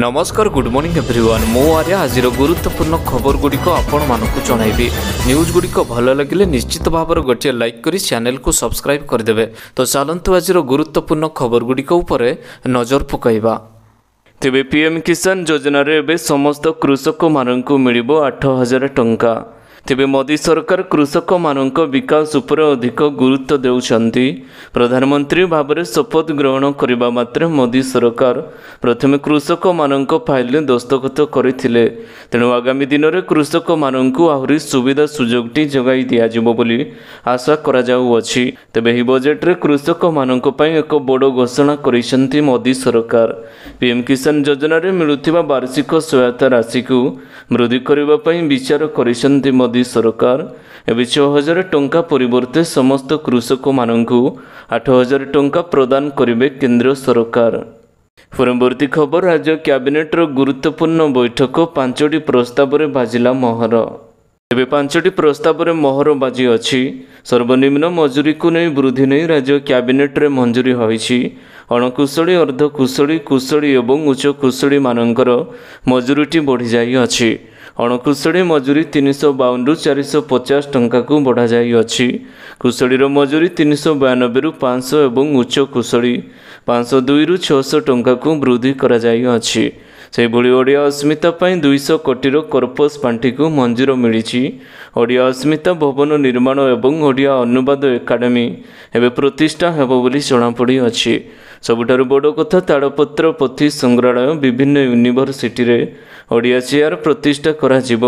ନମସ୍କାର good morning everyone ମୁଁ ଆର୍ଯ୍ୟ ଆଜିର ଗୁରୁତ୍ୱପୂର୍ଣ୍ଣ ଖବରଗୁଡ଼ିକ ଆପଣମାନଙ୍କୁ ଜଣାଇବି ନ୍ୟୁଜ୍ଗୁଡ଼ିକ ଭଲ ଲାଗିଲେ ନିଶ୍ଚିତ ଭାବରେ ଗୋଟିଏ ଲାଇକ୍ କରି ଚ୍ୟାନେଲ୍କୁ ସବସ୍କ୍ରାଇବ୍ କରିଦେବେ ତ ଚାଲନ୍ତୁ ଆଜିର ଗୁରୁତ୍ୱପୂର୍ଣ୍ଣ ଖବରଗୁଡ଼ିକ ଉପରେ ନଜର ପକାଇବା ତେବେ ପିଏମ୍ କିଷାନ ଯୋଜନାରେ ଏବେ ସମସ୍ତ କୃଷକମାନଙ୍କୁ ମିଳିବ ଆଠ ହଜାର ଟଙ୍କା ତେବେ ମୋଦି ସରକାର କୃଷକମାନଙ୍କ ବିକାଶ ଉପରେ ଅଧିକ ଗୁରୁତ୍ୱ ଦେଉଛନ୍ତି ପ୍ରଧାନମନ୍ତ୍ରୀ ଭାବରେ ଶପଥ ଗ୍ରହଣ କରିବା ମାତ୍ରେ ମୋଦି ସରକାର ପ୍ରଥମେ କୃଷକମାନଙ୍କ ଫାଇଲରେ ଦସ୍ତଖତ କରିଥିଲେ ତେଣୁ ଆଗାମୀ ଦିନରେ କୃଷକମାନଙ୍କୁ ଆହୁରି ସୁବିଧା ସୁଯୋଗଟି ଯୋଗାଇ ଦିଆଯିବ ବୋଲି ଆଶା କରାଯାଉଅଛି ତେବେ ଏହି ବଜେଟ୍ରେ କୃଷକମାନଙ୍କ ପାଇଁ ଏକ ବଡ଼ ଘୋଷଣା କରିଛନ୍ତି ମୋଦି ସରକାର ପିଏମ୍ କିଷାନ ଯୋଜନାରେ ମିଳୁଥିବା ବାର୍ଷିକ ସହାୟତା ରାଶିକୁ ବୃଦ୍ଧି କରିବା ପାଇଁ ବିଚାର କରିଛନ୍ତି ମୋଦି ମୋଦି ସରକାର ଏବେ ଛଅ ହଜାର ଟଙ୍କା ପରିବର୍ତ୍ତେ ସମସ୍ତ କୃଷକମାନଙ୍କୁ ଆଠ ହଜାର ଟଙ୍କା ପ୍ରଦାନ କରିବେ କେନ୍ଦ୍ର ସରକାର ପରବର୍ତ୍ତୀ ଖବର ରାଜ୍ୟ କ୍ୟାବିନେଟ୍ର ଗୁରୁତ୍ୱପୂର୍ଣ୍ଣ ବୈଠକ ପାଞ୍ଚଟି ପ୍ରସ୍ତାବରେ ବାଜିଲା ମହର ଏବେ ପାଞ୍ଚଟି ପ୍ରସ୍ତାବରେ ମହର ବାଜି ଅଛି ସର୍ବନିମ୍ନ ମଜୁରୀକୁ ନେଇ ବୃଦ୍ଧି ନେଇ ରାଜ୍ୟ କ୍ୟାବିନେଟ୍ରେ ମଞ୍ଜୁରୀ ହୋଇଛି ଅଣକୁଶଳୀ ଅର୍ଦ୍ଧକୁଶଳୀ କୁଶଳୀ ଏବଂ ଉଚ୍ଚକୁଶଳୀମାନଙ୍କର ମଜୁରୀଟି ବଢ଼ିଯାଇଅଛି ଅଣକୁଶଳୀ ମଜୁରୀ ତିନିଶହ ବାଉନରୁ ଚାରିଶହ ପଚାଶ ଟଙ୍କାକୁ ବଢ଼ାଯାଇଅଛି କୁଶଳୀର ମଜୁରୀ ତିନିଶହ ବୟାନବେରୁ ପାଞ୍ଚଶହ ଏବଂ ଉଚ୍ଚ କୁଶଳୀ ପାଞ୍ଚଶହ ଦୁଇରୁ ଛଅଶହ ଟଙ୍କାକୁ ବୃଦ୍ଧି କରାଯାଇଅଛି ସେହିଭଳି ଓଡ଼ିଆ ଅସ୍ମିତା ପାଇଁ ଦୁଇଶହ କୋଟିର କର୍ପସ୍ ପାଣ୍ଠିକୁ ମଞ୍ଜୁର ମିଳିଛି ଓଡ଼ିଆ ଅସ୍ମିତା ଭବନ ନିର୍ମାଣ ଏବଂ ଓଡ଼ିଆ ଅନୁବାଦ ଏକାଡେମୀ ଏବେ ପ୍ରତିଷ୍ଠା ହେବ ବୋଲି ଜଣାପଡ଼ିଅଛି ସବୁଠାରୁ ବଡ଼ କଥା ତାଳପତ୍ର ପୋଥି ସଂଗ୍ରହାଳୟ ବିଭିନ୍ନ ୟୁନିଭର୍ସିଟିରେ ଓଡ଼ିଆ ଚେୟାର ପ୍ରତିଷ୍ଠା କରାଯିବ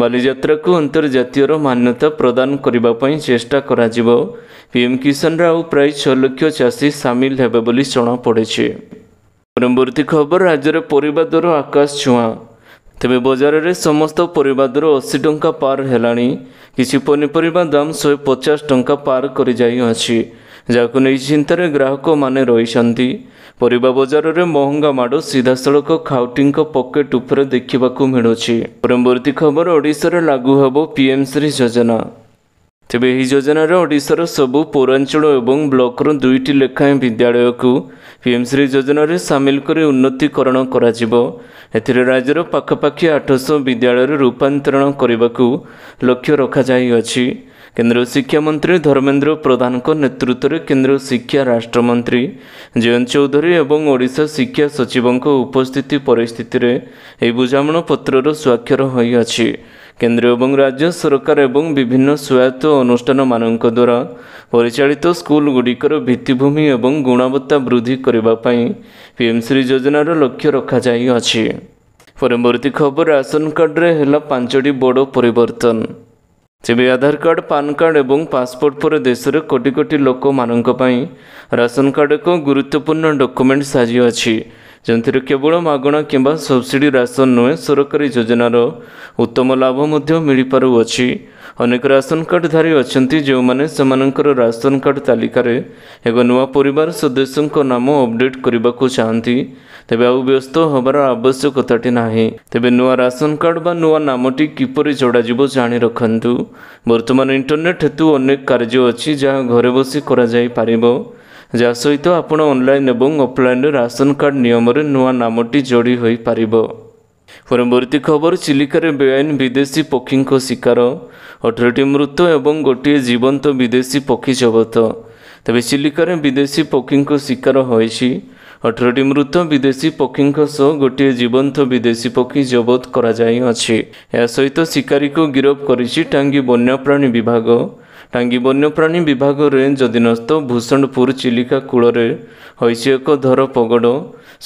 ବାଲିଯାତ୍ରାକୁ ଅନ୍ତର୍ଜାତୀୟର ମାନ୍ୟତା ପ୍ରଦାନ କରିବା ପାଇଁ ଚେଷ୍ଟା କରାଯିବ ପିଏମ୍ କିଷାନରେ ଆଉ ପ୍ରାୟ ଛଅ ଲକ୍ଷ ଚାଷୀ ସାମିଲ ହେବେ ବୋଲି ଜଣାପଡ଼ିଛି ପରବର୍ତ୍ତୀ ଖବର ରାଜ୍ୟରେ ପରିବା ଦର ଆକାଶ ଛୁଆଁ ତେବେ ବଜାରରେ ସମସ୍ତ ପରିବା ଦର ଅଶୀ ଟଙ୍କା ପାର ହେଲାଣି କିଛି ପନିପରିବା ଦାମ ଶହେ ପଚାଶ ଟଙ୍କା ପାର କରିଯାଇଅଛି ଯାହାକୁ ନେଇ ଚିନ୍ତାରେ ଗ୍ରାହକମାନେ ରହିଛନ୍ତି ପରିବା ବଜାରରେ ମହଙ୍ଗା ମାଡ଼ ସିଧାସଳଖ ଖାଉଟିଙ୍କ ପକେଟ୍ ଉପରେ ଦେଖିବାକୁ ମିଳୁଛି ପରବର୍ତ୍ତୀ ଖବର ଓଡ଼ିଶାରେ ଲାଗୁ ହେବ ପିଏମ୍ସିରି ଯୋଜନା ତେବେ ଏହି ଯୋଜନାରେ ଓଡ଼ିଶାର ସବୁ ପୌରାଞ୍ଚଳ ଏବଂ ବ୍ଲକର ଦୁଇଟି ଲେଖାଏଁ ବିଦ୍ୟାଳୟକୁ ପିଏମ୍ସିରି ଯୋଜନାରେ ସାମିଲ କରି ଉନ୍ନତିକରଣ କରାଯିବ ଏଥିରେ ରାଜ୍ୟର ପାଖାପାଖି ଆଠଶହ ବିଦ୍ୟାଳୟରେ ରୂପାନ୍ତରଣ କରିବାକୁ ଲକ୍ଷ୍ୟ ରଖାଯାଇଅଛି କେନ୍ଦ୍ର ଶିକ୍ଷାମନ୍ତ୍ରୀ ଧର୍ମେନ୍ଦ୍ର ପ୍ରଧାନଙ୍କ ନେତୃତ୍ୱରେ କେନ୍ଦ୍ର ଶିକ୍ଷା ରାଷ୍ଟ୍ରମନ୍ତ୍ରୀ ଜୟନ୍ତ ଚୌଧୁରୀ ଏବଂ ଓଡ଼ିଶା ଶିକ୍ଷା ସଚିବଙ୍କ ଉପସ୍ଥିତି ପରିସ୍ଥିତିରେ ଏହି ବୁଝାମଣା ପତ୍ରର ସ୍ୱାକ୍ଷର ହୋଇଅଛି କେନ୍ଦ୍ର ଏବଂ ରାଜ୍ୟ ସରକାର ଏବଂ ବିଭିନ୍ନ ସ୍ୱାୟତ୍ତ ଅନୁଷ୍ଠାନମାନଙ୍କ ଦ୍ୱାରା ପରିଚାଳିତ ଗୁଡ଼ିକର ଭିତ୍ତିଭୂମି ଏବଂ ଗୁଣବତ୍ତା ବୃଦ୍ଧି କରିବା ପାଇଁ ପିଏମ୍ଶ୍ରୀ ଯୋଜନାର ଲକ୍ଷ୍ୟ ରଖାଯାଇଅଛି ପରବର୍ତ୍ତୀ ଖବର ରାସନ କାର୍ଡ଼ରେ ହେଲା ପାଞ୍ଚଟି ବଡ଼ ପରିବର୍ତ୍ତନ ତେବେ ଆଧାର କାର୍ଡ଼ ପାନ୍ କାର୍ଡ଼ ଏବଂ ପାସ୍ପୋର୍ଟ ପରେ ଦେଶରେ କୋଟି କୋଟି ଲୋକମାନଙ୍କ ପାଇଁ ରାସନ କାର୍ଡ଼ ଏକ ଗୁରୁତ୍ୱପୂର୍ଣ୍ଣ ଡକ୍ୟୁମେଣ୍ଟ ସାଜିଅଛି ଯେଉଁଥିରେ କେବଳ ମାଗଣା କିମ୍ବା ସବସିଡ଼ି ରାସନ ନୁହେଁ ସରକାରୀ ଯୋଜନାର ଉତ୍ତମ ଲାଭ ମଧ୍ୟ ମିଳିପାରୁଅଛି ଅନେକ ରାସନ କାର୍ଡ଼ଧାରୀ ଅଛନ୍ତି ଯେଉଁମାନେ ସେମାନଙ୍କର ରାସନ କାର୍ଡ଼ ତାଲିକାରେ ଏକ ନୂଆ ପରିବାର ସଦସ୍ୟଙ୍କ ନାମ ଅପଡେଟ୍ କରିବାକୁ ଚାହାନ୍ତି ତେବେ ଆଉ ବ୍ୟସ୍ତ ହେବାର ଆବଶ୍ୟକତାଟି ନାହିଁ ତେବେ ନୂଆ ରାସନ କାର୍ଡ଼ ବା ନୂଆ ନାମଟି କିପରି ଯୋଡ଼ାଯିବ ଜାଣି ରଖନ୍ତୁ ବର୍ତ୍ତମାନ ଇଣ୍ଟରନେଟ୍ ହେତୁ ଅନେକ କାର୍ଯ୍ୟ ଅଛି ଯାହା ଘରେ ବସି କରାଯାଇପାରିବ ଯାହା ସହିତ ଆପଣ ଅନଲାଇନ୍ ଏବଂ ଅଫ୍ଲାଇନ୍ରେ ରାସନ କାର୍ଡ଼ ନିୟମରେ ନୂଆ ନାମଟି ଯୋଡ଼ି ହୋଇପାରିବ পরবর্তী খবর চিলিকার বেআইন বিদেশি পক্ষীঙ্ক শিকার অঠরটি মৃত এবং গোটিয়ে জীবন্ত বিদেশি পক্ষী জবত তবে চিলিকার বিদেশি পক্ষীঙ্ক শিকার হয়েছি ଅଠରଟି ମୃତ ବିଦେଶୀ ପକ୍ଷୀଙ୍କ ସହ ଗୋଟିଏ ଜୀବନ୍ତ ବିଦେଶୀ ପକ୍ଷୀ ଜବତ କରାଯାଇଅଛି ଏହା ସହିତ ଶିକାରୀକୁ ଗିରଫ କରିଛି টাঙ্গি ବନ୍ୟପ୍ରାଣୀ ବିଭାଗ ଟାଙ୍ଗି ବନ୍ୟପ୍ରାଣୀ ବିଭାଗରେ ଅଧୀନସ୍ଥ ଭୂଷଣପୁର ଚିଲିକା କୂଳରେ ହୋଇଛି ଏକ ଧର ପଗଡ଼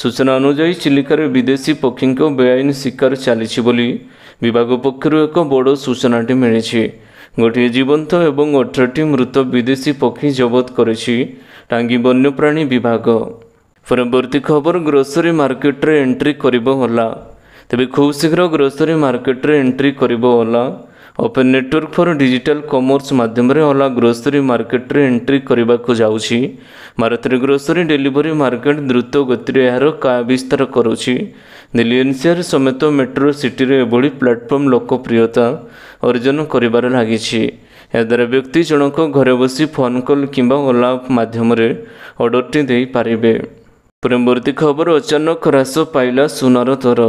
ସୂଚନା ଅନୁଯାୟୀ ଚିଲିକାରେ ବିଦେଶୀ ପକ୍ଷୀଙ୍କ ବେଆଇନ ଶିକାର ଚାଲିଛି ବୋଲି ବିଭାଗ ପକ୍ଷରୁ ଏକ ବଡ଼ ସୂଚନାଟି ମିଳିଛି ଗୋଟିଏ ଜୀବନ୍ତ ଏବଂ ଅଠରଟି ମୃତ ବିଦେଶୀ ପକ୍ଷୀ ଜବତ କରିଛି ଟାଙ୍ଗୀ ବନ୍ୟପ୍ରାଣୀ ବିଭାଗ ପରବର୍ତ୍ତୀ ଖବର ଗ୍ରୋସରୀ ମାର୍କେଟରେ ଏଣ୍ଟ୍ରି କରିବ ଓଲା ତେବେ ଖୁବ୍ ଶୀଘ୍ର ଗ୍ରୋସରୀ ମାର୍କେଟରେ ଏଣ୍ଟ୍ରି କରିବ Ola open network for digital commerce ମାଧ୍ୟମରେ ଓଲା ଗ୍ରୋସରୀ ମାର୍କେଟରେ ଏଣ୍ଟ୍ରି କରିବାକୁ ଯାଉଛି ଭାରତରେ ଗ୍ରୋସରୀ ଡେଲିଭରି ମାର୍କେଟ ଦ୍ରୁତ ଗତିରେ ଏହାର ବିସ୍ତାର କରୁଛି ଦିଲ୍ଲୀ ଏନ୍ସିଆର୍ ସମେତ ମେଟ୍ରୋ ସିଟିରେ ଏଭଳି ପ୍ଲାଟଫର୍ମ ଲୋକପ୍ରିୟତା ଅର୍ଜନ କରିବାର ଲାଗିଛି ଏହାଦ୍ୱାରା ବ୍ୟକ୍ତି ଜଣକ ଘରେ ବସି ଫୋନ୍ କଲ୍ କିମ୍ବା ଓଲା ମାଧ୍ୟମରେ ଅର୍ଡ଼ରଟି ଦେଇପାରିବେ ପରବର୍ତ୍ତୀ ଖବର ଅଚାନକ ହ୍ରାସ ପାଇଲା ସୁନାର ଦର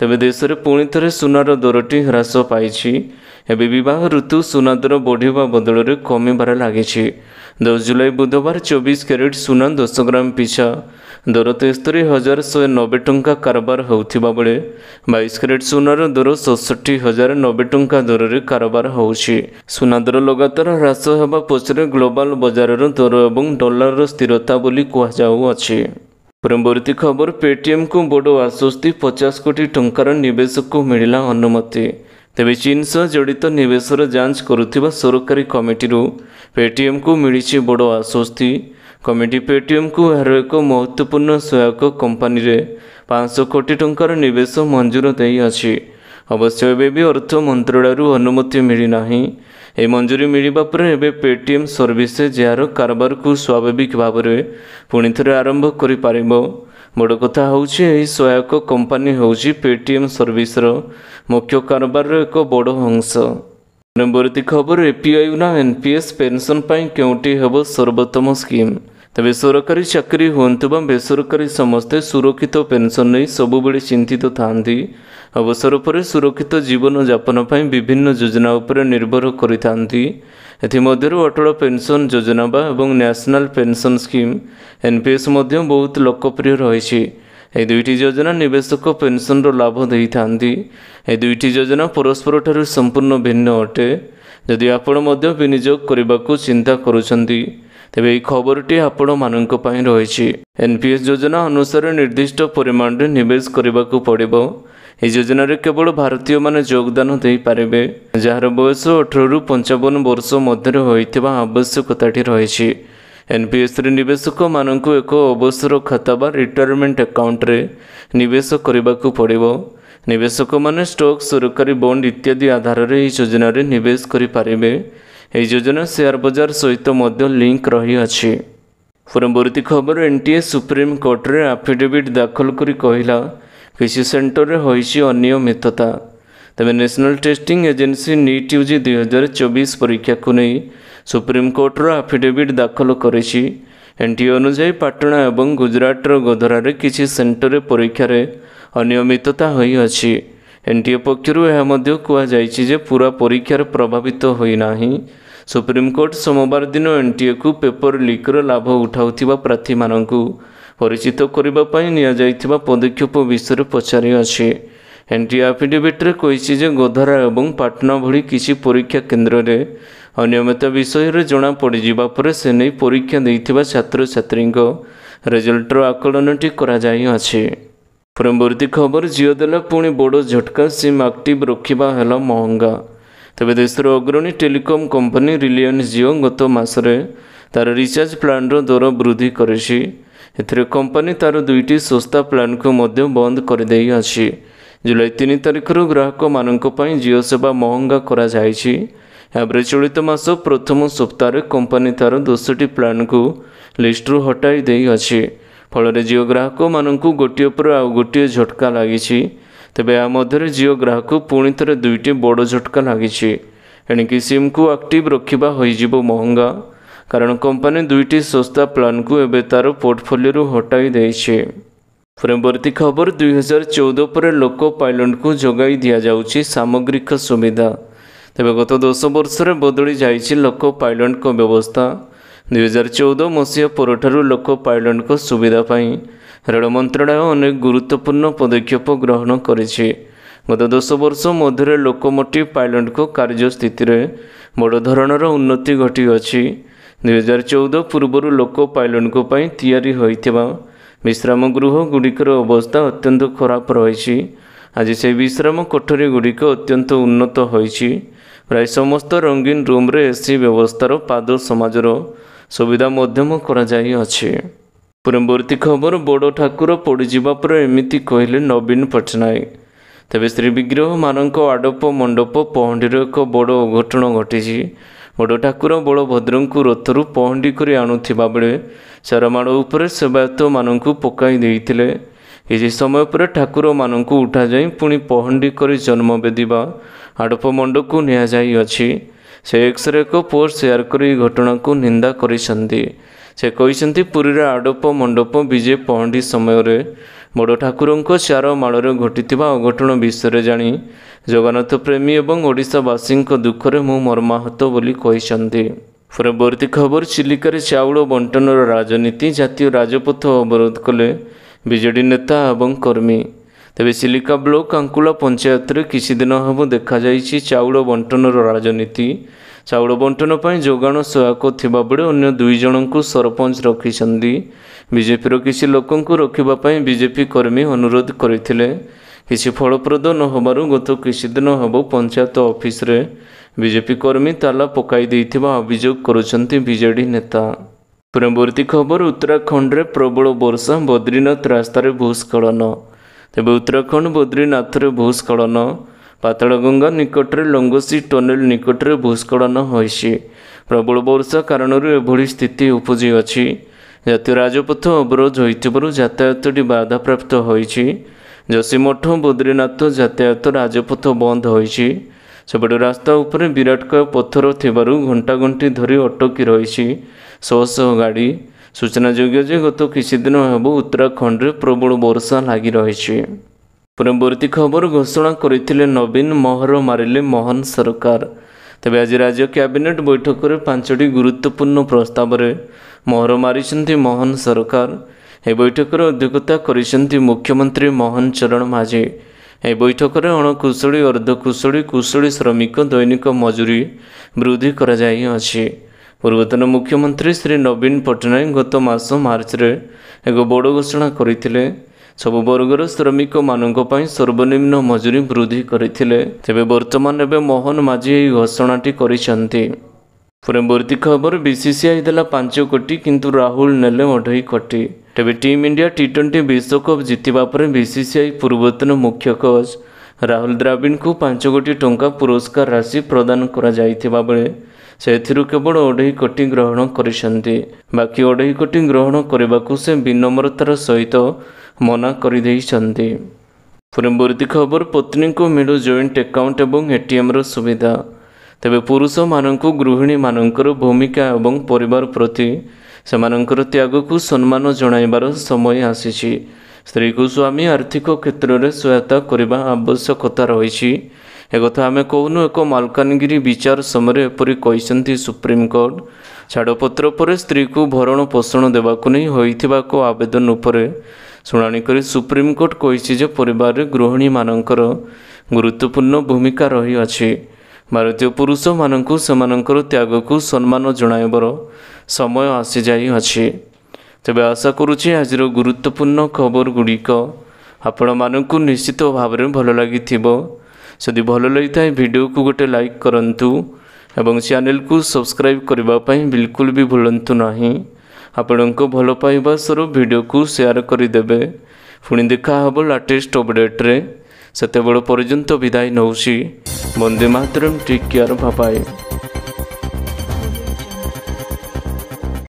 ତେବେ ଦେଶରେ ପୁଣି ଥରେ ସୁନାର ଦରଟି ହ୍ରାସ ପାଇଛି ଏବେ ବିବାହ ଋତୁ ସୁନା ଦର ବଢ଼ିବା ବଦଳରେ କମିବାରେ ଲାଗିଛି ଦଶ ଜୁଲାଇ ବୁଧବାର ଚବିଶ କ୍ୟାରେଟ୍ ସୁନା ଦଶ ଗ୍ରାମ ପିଛା ଦର ତେସ୍ତରି ହଜାର ଶହେ ନବେ ଟଙ୍କା କାରବାର ହେଉଥିବା ବେଳେ ବାଇଶ କ୍ୟାରେଟ୍ ସୁନାର ଦର ଷଠି ହଜାର ନବେ ଟଙ୍କା ଦରରେ କାରବାର ହେଉଛି ସୁନା ଦର ଲଗାତାର ହ୍ରାସ ହେବା ପଛରେ ଗ୍ଲୋବାଲ ବଜାରର ଦର ଏବଂ ଡଲାରର ସ୍ଥିରତା ବୋଲି କୁହାଯାଉଅଛି ପରବର୍ତ୍ତୀ ଖବର ପେଟିଏମ୍କୁ ବଡ଼ ଆଶ୍ୱସ୍ତି ପଚାଶ କୋଟି ଟଙ୍କାର ନିବେଶକୁ ମିଳିଲା ଅନୁମତି ତେବେ ଚୀନ ସହ ଜଡ଼ିତ ନିବେଶର ଯାଞ୍ଚ କରୁଥିବା ସରକାରୀ କମିଟିରୁ ପେଟିଏମ୍କୁ ମିଳିଛି ବଡ଼ ଆଶ୍ୱସ୍ତି କମିଟି ପେଟିଏମ୍କୁ ଏହାର ଏକ ମହତ୍ୱପୂର୍ଣ୍ଣ ସହାୟକ କମ୍ପାନୀରେ ପାଞ୍ଚଶହ କୋଟି ଟଙ୍କାର ନିବେଶ ମଞ୍ଜୁର ଦେଇଅଛି ଅବଶ୍ୟ ଏବେ ବି ଅର୍ଥ ମନ୍ତ୍ରଣାଳୟରୁ ଅନୁମତି ମିଳିନାହିଁ ଏହି ମଞ୍ଜୁରୀ ମିଳିବା ପରେ ଏବେ ପେଟିଏମ୍ ସର୍ଭିସେସ୍ ଏହାର କାରବାରକୁ ସ୍ୱାଭାବିକ ଭାବରେ ପୁଣି ଥରେ ଆରମ୍ଭ କରିପାରିବ ବଡ଼ କଥା ହେଉଛି ଏହି ସହାୟକ କମ୍ପାନୀ ହେଉଛି ପେଟିଏମ୍ ସର୍ଭିସର ମୁଖ୍ୟ କାରବାରର ଏକ ବଡ଼ ଅଂଶ ପରବର୍ତ୍ତୀ ଖବର ଏପିଆଇ ନା ଏନ୍ପିଏସ୍ ପେନ୍ସନ୍ ପାଇଁ କେଉଁଟି ହେବ ସର୍ବୋତ୍ତମ ସ୍କିମ୍ ତେବେ ସରକାରୀ ଚାକିରି ହୁଅନ୍ତୁ ବା ବେସରକାରୀ ସମସ୍ତେ ସୁରକ୍ଷିତ ପେନ୍ସନ୍ ନେଇ ସବୁବେଳେ ଚିନ୍ତିତ ଥାନ୍ତି ଅବସର ପରେ ସୁରକ୍ଷିତ ଜୀବନଯାପନ ପାଇଁ ବିଭିନ୍ନ ଯୋଜନା ଉପରେ ନିର୍ଭର କରିଥାନ୍ତି ଏଥିମଧ୍ୟରୁ ଅଟଳ ପେନ୍ସନ୍ ଯୋଜନା ବା ଏବଂ ନ୍ୟାସନାଲ୍ ପେନ୍ସନ୍ ସ୍କିମ୍ ଏନ୍ପିଏସ୍ ମଧ୍ୟ ବହୁତ ଲୋକପ୍ରିୟ ରହିଛି ଏହି ଦୁଇଟି ଯୋଜନା ନିବେଶକ ପେନ୍ସନ୍ର ଲାଭ ଦେଇଥାନ୍ତି ଏହି ଦୁଇଟି ଯୋଜନା ପରସ୍ପରଠାରୁ ସମ୍ପୂର୍ଣ୍ଣ ଭିନ୍ନ ଅଟେ ଯଦି ଆପଣ ମଧ୍ୟ ବିନିଯୋଗ କରିବାକୁ ଚିନ୍ତା କରୁଛନ୍ତି ତେବେ ଏହି ଖବରଟି ଆପଣମାନଙ୍କ ପାଇଁ ରହିଛି ଏନ୍ପିଏସ୍ ଯୋଜନା ଅନୁସାରେ ନିର୍ଦ୍ଦିଷ୍ଟ ପରିମାଣରେ ନିବେଶ କରିବାକୁ ପଡ଼ିବ ଏହି ଯୋଜନାରେ କେବଳ ଭାରତୀୟମାନେ ଯୋଗଦାନ ଦେଇପାରିବେ ଯାହାର ବୟସ ଅଠରରୁ ପଞ୍ଚାବନ ବର୍ଷ ମଧ୍ୟରେ ହୋଇଥିବା ଆବଶ୍ୟକତାଟି ରହିଛି ଏନ୍ପିଏସ୍ରେ ନିବେଶକମାନଙ୍କୁ ଏକ ଅବସର ଖାତା ବା ରିଟାୟାରମେଣ୍ଟ ଆକାଉଣ୍ଟରେ ନିବେଶ କରିବାକୁ ପଡ଼ିବ ନିବେଶକମାନେ ଷ୍ଟକ୍ ସରକାରୀ ବଣ୍ଡ ଇତ୍ୟାଦି ଆଧାରରେ ଏହି ଯୋଜନାରେ ନିବେଶ କରିପାରିବେ ଏହି ଯୋଜନା ସେୟାର ବଜାର ସହିତ ମଧ୍ୟ ଲିଙ୍କ୍ ରହିଅଛି ପରବର୍ତ୍ତୀ ଖବର ଏନ୍ ଏନ୍ଟିଏ ସୁପ୍ରିମକୋର୍ଟରେ ଆଫିଡେଭିଟ୍ ଦାଖଲ କରି କହିଲା କିଛି ସେଣ୍ଟରରେ ହୋଇଛି ଅନିୟମିତତା ତେବେ national testing agency NEET U G ଦୁଇହଜାର ଚବିଶ ପରୀକ୍ଷାକୁ ନେଇ ସୁପ୍ରିମକୋର୍ଟର ଆଫିଡେଭିଟ୍ ଦାଖଲ କରିଛି ଏନ୍ଟିଓ ଅନୁଯାୟୀ ପାଟଣା ଏବଂ ଗୁଜରାଟର ଗୋଧରାରେ କିଛି ସେଣ୍ଟରରେ ପରୀକ୍ଷାରେ ଅନିୟମିତତା ହୋଇଅଛି ଏନ୍ଟିଓ ପକ୍ଷରୁ ଏହା ମଧ୍ୟ କୁହାଯାଇଛି ଯେ ପୁରା ପରୀକ୍ଷାରେ ପ୍ରଭାବିତ ହୋଇନାହିଁ ସୁପ୍ରିମକୋର୍ଟ ସୋମବାର ଦିନ ଏନ୍ଟିଓକୁ ପେପର ଲିକ୍ର ଲାଭ ଉଠାଉଥିବା ପ୍ରାର୍ଥୀମାନଙ୍କୁ ପରିଚିତ କରିବା ପାଇଁ ନିଆଯାଇଥିବା ପଦକ୍ଷେପ ବିଷୟରେ ପଚାରିଅଛି ଏନ୍ଟି ଆଫିଡେଭିଟ୍ରେ କହିଛି ଯେ ଗୋଧରା ଏବଂ ପାଟନା ଭଳି କିଛି ପରୀକ୍ଷା କେନ୍ଦ୍ରରେ ଅନିୟମିତ ବିଷୟରେ ଜଣା ପଡ଼ିଯିବା ପରେ ସେ ନେଇ ପରୀକ୍ଷା ଦେଇଥିବା ଛାତ୍ରଛାତ୍ରୀଙ୍କ ରେଜଲ୍ଟର ଆକଳନଟି କରାଯାଇଅଛି ପରବର୍ତ୍ତୀ ଖବର ଝିଅ ଦେଲା ପୁଣି ବଡ଼ ଝଟକା ସିମ୍ ଆକ୍ଟିଭ୍ ରଖିବା ହେଲା ମହଙ୍ଗା ତେବେ ଦେଶର ଅଗ୍ରଣୀ ଟେଲିକମ୍ କମ୍ପାନୀ ରିଲିଆନ୍ସ ଜିଓ ଗତ ମାସରେ ତା'ର ରିଚାର୍ଜ ପ୍ଲାନ୍ର ଦର ବୃଦ୍ଧି କରିଛି ଏଥିରେ କମ୍ପାନୀ ତାର ଦୁଇଟି ଶସ୍ତା ପ୍ଲାନ୍କୁ ମଧ୍ୟ ବନ୍ଦ କରିଦେଇଅଛି ଜୁଲାଇ ତିନି ତାରିଖରୁ ଗ୍ରାହକମାନଙ୍କ ପାଇଁ ଜିଓ ସେବା ମହଙ୍ଗା କରାଯାଇଛି ଏହାପରେ ଚଳିତ ମାସ ପ୍ରଥମ ସପ୍ତାହରେ କମ୍ପାନୀ ତାର ଦଶଟି ପ୍ଲାନ୍କୁ ଲିଷ୍ଟରୁ ହଟାଇ ଦେଇଅଛି ଫଳରେ ଜିଓ ଗ୍ରାହକମାନଙ୍କୁ ଗୋଟିଏ ପରେ ଆଉ ଗୋଟିଏ ଝଟକା ଲାଗିଛି ତେବେ ଏହା ମଧ୍ୟରେ ଜିଓ ଗ୍ରାହକ ପୁଣି ଥରେ ଦୁଇଟି ବଡ଼ ଝଟକା ଲାଗିଛି ଏଣିକି ସିମ୍କୁ ଆକ୍ଟିଭ୍ ରଖିବା ହୋଇଯିବ ମହଙ୍ଗା କାରଣ କମ୍ପାନୀ ଦୁଇଟି ସଂସ୍ଥା ପ୍ଲାନକୁ ଏବେ ତା'ର ପୋର୍ଟଫୋଲିଓରୁ ହଟାଇ ଦେଇଛି ପରବର୍ତ୍ତୀ ଖବର ଦୁଇହଜାର ଚଉଦ ପରେ ଲୋକ ପାଇଲଟଙ୍କୁ ଯୋଗାଇ ଦିଆଯାଉଛି ସାମଗ୍ରିକ ସୁବିଧା ତେବେ ଗତ ଦଶ ବର୍ଷରେ ବଦଳି ଯାଇଛି ଲୋକ ପାଇଲଟଙ୍କ ବ୍ୟବସ୍ଥା ଦୁଇହଜାର ଚଉଦ ମସିହା ପରଠାରୁ ଲୋକ ପାଇଲଟଙ୍କ ସୁବିଧା ପାଇଁ ରେଳ ମନ୍ତ୍ରଣାଳୟ ଅନେକ ଗୁରୁତ୍ୱପୂର୍ଣ୍ଣ ପଦକ୍ଷେପ ଗ୍ରହଣ କରିଛି ଗତ ଦଶ ବର୍ଷ ମଧ୍ୟରେ ଲୋକମୋଟିଭ୍ ପାଇଲଟଙ୍କ କାର୍ଯ୍ୟସ୍ଥିତିରେ ବଡ଼ ଧରଣର ଉନ୍ନତି ଘଟିଅଛି ଦୁଇହଜାର ଚଉଦ ପୂର୍ବରୁ ଲୋକ ପାଇଲଟଙ୍କ ପାଇଁ ତିଆରି ହୋଇଥିବା ବିଶ୍ରାମ ଗୃହ ଗୁଡ଼ିକର ଅବସ୍ଥା ଅତ୍ୟନ୍ତ ଖରାପ ରହିଛି ଆଜି ସେହି ବିଶ୍ରାମ କୋଠରୀ ଗୁଡ଼ିକ ଅତ୍ୟନ୍ତ ଉନ୍ନତ ହୋଇଛି ପ୍ରାୟ ସମସ୍ତ ରଙ୍ଗୀନ ରୁମ୍ରେ ଏ ସି ବ୍ୟବସ୍ଥାର ପାଦ ସମାଜର ସୁବିଧା ମଧ୍ୟମ କରାଯାଇଅଛି ପୂର୍ବବର୍ତ୍ତୀ ଖବର ବଡ଼ ଠାକୁର ପଡ଼ିଯିବା ପରେ ଏମିତି କହିଲେ ନବୀନ ପଟ୍ଟନାୟକ ତେବେ ଶ୍ରୀବିଗ୍ରହମାନଙ୍କ ଆଡ଼ପ ମଣ୍ଡପ ପହଣ୍ଡିର ଏକ ବଡ଼ ଅଘଟଣ ଘଟିଛି ବଡ଼ ଠାକୁର ବଳଭଦ୍ରଙ୍କୁ ରଥରୁ ପହଣ୍ଡି କରି ଆଣୁଥିବା ବେଳେ ଚରମାଳ ଉପରେ ସେବାୟତମାନଙ୍କୁ ପକାଇ ଦେଇଥିଲେ ଏହି ସମୟ ପରେ ଠାକୁରମାନଙ୍କୁ ଉଠାଯାଇ ପୁଣି ପହଣ୍ଡି କରି ଜନ୍ମ ବେଦିବା ଆଡ଼ପ ଆଡ଼ପମଣ୍ଡକୁ ନିଆଯାଇଅଛି ସେ ଏକ୍ସରେ ଏକ ପୋଷ୍ଟ ସେୟାର କରି ଏହି ଘଟଣାକୁ ନିନ୍ଦା କରିଛନ୍ତି ସେ କହିଛନ୍ତି ପୁରୀର ଆଡ଼ପ ମଣ୍ଡପ ବିଜେ ପହଣ୍ଡି ସମୟରେ ବଡ଼ ଠାକୁରଙ୍କ ଚାର ମାଳରେ ଘଟିଥିବା ଅଘଟଣ ବିଷୟରେ ଜାଣି ଜଗନ୍ନାଥ ପ୍ରେମୀ ଏବଂ ଓଡ଼ିଶାବାସୀଙ୍କ ଦୁଃଖରେ ମୁଁ ମର୍ମାହତ ବୋଲି କହିଛନ୍ତି ପରବର୍ତ୍ତୀ ଖବର ଚିଲିକାରେ ଚାଉଳ ବଣ୍ଟନର ରାଜନୀତି ଜାତୀୟ ରାଜପଥ ଅବରୋଧ କଲେ ବିଜେଡ଼ି ନେତା ଏବଂ କର୍ମୀ ତେବେ ଚିଲିକା ବ୍ଲକ୍ କାଙ୍କୁଳା ପଞ୍ଚାୟତରେ କିଛି ଦିନ ହେବ ଦେଖାଯାଇଛି ଚାଉଳ ବଣ୍ଟନର ରାଜନୀତି ଚାଉଳ ବଣ୍ଟନ ପାଇଁ ଯୋଗାଣ ସହାୟକ ଥିବାବେଳେ ଅନ୍ୟ ଦୁଇ ଜଣଙ୍କୁ ସରପଞ୍ଚ ରଖିଛନ୍ତି ବିଜେପିର କିଛି ଲୋକଙ୍କୁ ରଖିବା ପାଇଁ ବିଜେପି କର୍ମୀ ଅନୁରୋଧ କରିଥିଲେ କିଛି ଫଳପ୍ରଦ ନ ହେବାରୁ ଗତ କିଛିଦିନ ହେବ ପଞ୍ଚାୟତ ଅଫିସରେ ବିଜେପି କର୍ମୀ ତାଲା ପକାଇ ଦେଇଥିବା ଅଭିଯୋଗ କରୁଛନ୍ତି ବିଜେଡ଼ି ନେତା ପରବର୍ତ୍ତୀ ଖବର ଉତ୍ତରାଖଣ୍ଡରେ ପ୍ରବଳ ବର୍ଷା ବଦ୍ରୀନାଥ ରାସ୍ତାରେ ଭୂସ୍ଖଳନ ତେବେ ଉତ୍ତରାଖଣ୍ଡ ବଦ୍ରୀନାଥରେ ଭୂସ୍ଖଳନ ପାତାଳଗଙ୍ଗା ନିକଟରେ ଲଙ୍ଗସି ଟନେଲ ନିକଟରେ ଭୂସ୍ଖଳନ ହୋଇଛି ପ୍ରବଳ ବର୍ଷା କାରଣରୁ ଏଭଳି ସ୍ଥିତି ଉପୁଜିଅଛି ଜାତୀୟ ରାଜପଥ ଅବରୋଧ ହୋଇଥିବାରୁ ଯାତାୟାତଟି ବାଧାପ୍ରାପ୍ତ ହୋଇଛି ଯଶୀମଠ ବଦ୍ରିନାଥ ଯାତାୟତ ରାଜପଥ ବନ୍ଦ ହୋଇଛି ସେପଟେ ରାସ୍ତା ଉପରେ ବିରାଟକାୟ ପଥର ଥିବାରୁ ଘଣ୍ଟା ଘଣ୍ଟି ଧରି ଅଟକି ରହିଛି ଶହ ଶହ ଗାଡ଼ି ସୂଚନାଯୋଗ୍ୟ ଯେ ଗତ କିଛି ଦିନ ହେବ ଉତ୍ତରାଖଣ୍ଡରେ ପ୍ରବଳ ବର୍ଷା ଲାଗି ରହିଛି ପରବର୍ତ୍ତୀ ଖବର ଘୋଷଣା କରିଥିଲେ ନବୀନ ମହର ମାରିଲେ ମହାନ ସରକାର ତେବେ ଆଜି ରାଜ୍ୟ କ୍ୟାବିନେଟ୍ ବୈଠକରେ ପାଞ୍ଚଟି ଗୁରୁତ୍ୱପୂର୍ଣ୍ଣ ପ୍ରସ୍ତାବରେ ମହର ମାରିଛନ୍ତି ମହାନ ସରକାର ଏହି ବୈଠକର ଅଧ୍ୟକ୍ଷତା କରିଛନ୍ତି ମୁଖ୍ୟମନ୍ତ୍ରୀ ମୋହନ ଚରଣ ମାଝି ଏହି ବୈଠକରେ ଅଣକୁଶଳୀ ଅର୍ଦ୍ଧକୁଶଳୀ କୁଶଳୀ ଶ୍ରମିକ ଦୈନିକ ମଜୁରୀ ବୃଦ୍ଧି କରାଯାଇଅଛି ପୂର୍ବତନ ମୁଖ୍ୟମନ୍ତ୍ରୀ ଶ୍ରୀ ନବୀନ ପଟ୍ଟନାୟକ ଗତ ମାସ ମାର୍ଚ୍ଚରେ ଏକ ବଡ଼ ଘୋଷଣା କରିଥିଲେ ସବୁ ବର୍ଗର ଶ୍ରମିକମାନଙ୍କ ପାଇଁ ସର୍ବନିମ୍ନ ମଜୁରୀ ବୃଦ୍ଧି କରିଥିଲେ ତେବେ ବର୍ତ୍ତମାନ ଏବେ ମୋହନ ମାଝି ଏହି ଘୋଷଣାଟି କରିଛନ୍ତି ପୁଣି ବୃତ୍ତି ଖବର ବିସିସିଆଇ ଦେଲା ପାଞ୍ଚ କୋଟି କିନ୍ତୁ ରାହୁଲ ନେଲେ ଅଢ଼େଇ କୋଟି ତେବେ ଟିମ୍ ଇଣ୍ଡିଆ ଟି ଟ୍ୱେଣ୍ଟି ବିଶ୍ୱକପ୍ ଜିତିବା ପରେ ବିସିସିଆଇ ପୂର୍ବତନ ମୁଖ୍ୟ କୋଚ୍ ରାହୁଲ ଦ୍ରାବିଡ଼ଙ୍କୁ ପାଞ୍ଚ କୋଟି ଟଙ୍କା ପୁରସ୍କାର ରାଶି ପ୍ରଦାନ କରାଯାଇଥିବା ବେଳେ ସେଥିରୁ କେବଳ ଅଢ଼େଇ କୋଟି ଗ୍ରହଣ କରିଛନ୍ତି ବାକି ଅଢ଼େଇ କୋଟି ଗ୍ରହଣ କରିବାକୁ ସେ ବିନମ୍ରତାର ସହିତ ମନା କରିଦେଇଛନ୍ତି ପୁଣି ବୃତ୍ତି ଖବର ପତ୍ନୀଙ୍କୁ ମିଳୁ ଜଏଣ୍ଟ ଆକାଉଣ୍ଟ ଏବଂ ଏଟିଏମ୍ର ସୁବିଧା ତେବେ ପୁରୁଷମାନଙ୍କୁ ଗୃହିଣୀମାନଙ୍କର ଭୂମିକା ଏବଂ ପରିବାର ପ୍ରତି ସେମାନଙ୍କର ତ୍ୟାଗକୁ ସମ୍ମାନ ଜଣାଇବାର ସମୟ ଆସିଛି ସ୍ତ୍ରୀକୁ ସ୍ୱାମୀ ଆର୍ଥିକ କ୍ଷେତ୍ରରେ ସହାୟତା କରିବା ଆବଶ୍ୟକତା ରହିଛି ଏକଥା ଆମେ କହୁନୁ ଏକ ମାଲକାନଗିରି ବିଚାର ସମୟରେ ଏପରି କହିଛନ୍ତି ସୁପ୍ରିମକୋର୍ଟ ଛାଡ଼ପତ୍ର ପରେ ସ୍ତ୍ରୀକୁ ଭରଣ ପୋଷଣ ଦେବାକୁ ନେଇ ହୋଇଥିବା ଏକ ଆବେଦନ ଉପରେ ଶୁଣାଣି କରି ସୁପ୍ରିମକୋର୍ଟ କହିଛି ଯେ ପରିବାରରେ ଗୃହିଣୀମାନଙ୍କର ଗୁରୁତ୍ୱପୂର୍ଣ୍ଣ ଭୂମିକା ରହିଅଛି ଭାରତୀୟ ପୁରୁଷମାନଙ୍କୁ ସେମାନଙ୍କର ତ୍ୟାଗକୁ ସମ୍ମାନ ଜଣାଇବାର ସମୟ ଆସିଯାଇଅଛି ତେବେ ଆଶା କରୁଛି ଆଜିର ଗୁରୁତ୍ୱପୂର୍ଣ୍ଣ ଖବର ଗୁଡ଼ିକ ଆପଣମାନଙ୍କୁ ନିଶ୍ଚିତ ଭାବରେ ଭଲ ଲାଗିଥିବ ଯଦି ଭଲ ଲାଗିଥାଏ ଭିଡ଼ିଓକୁ ଗୋଟେ ଲାଇକ୍ କରନ୍ତୁ ଏବଂ ଚ୍ୟାନେଲକୁ ସବସ୍କ୍ରାଇବ୍ କରିବା ପାଇଁ ବିଲକୁଲ ବି ଭୁଲନ୍ତୁ ନାହିଁ ଆପଣଙ୍କ ଭଲ ପାଇବା ସ୍ୱରୂପ ଭିଡ଼ିଓକୁ ସେୟାର କରିଦେବେ ପୁଣି ଦେଖାହେବ ଲାଟେଷ୍ଟ ଅପଡ଼େଟ୍ରେ ସେତେବେଳ ପର୍ଯ୍ୟନ୍ତ ବିଦାୟ ନେଉଛି ବନ୍ଦେ ମାତରମ୍ ଟିକ୍ କେୟାର ବାବାଏ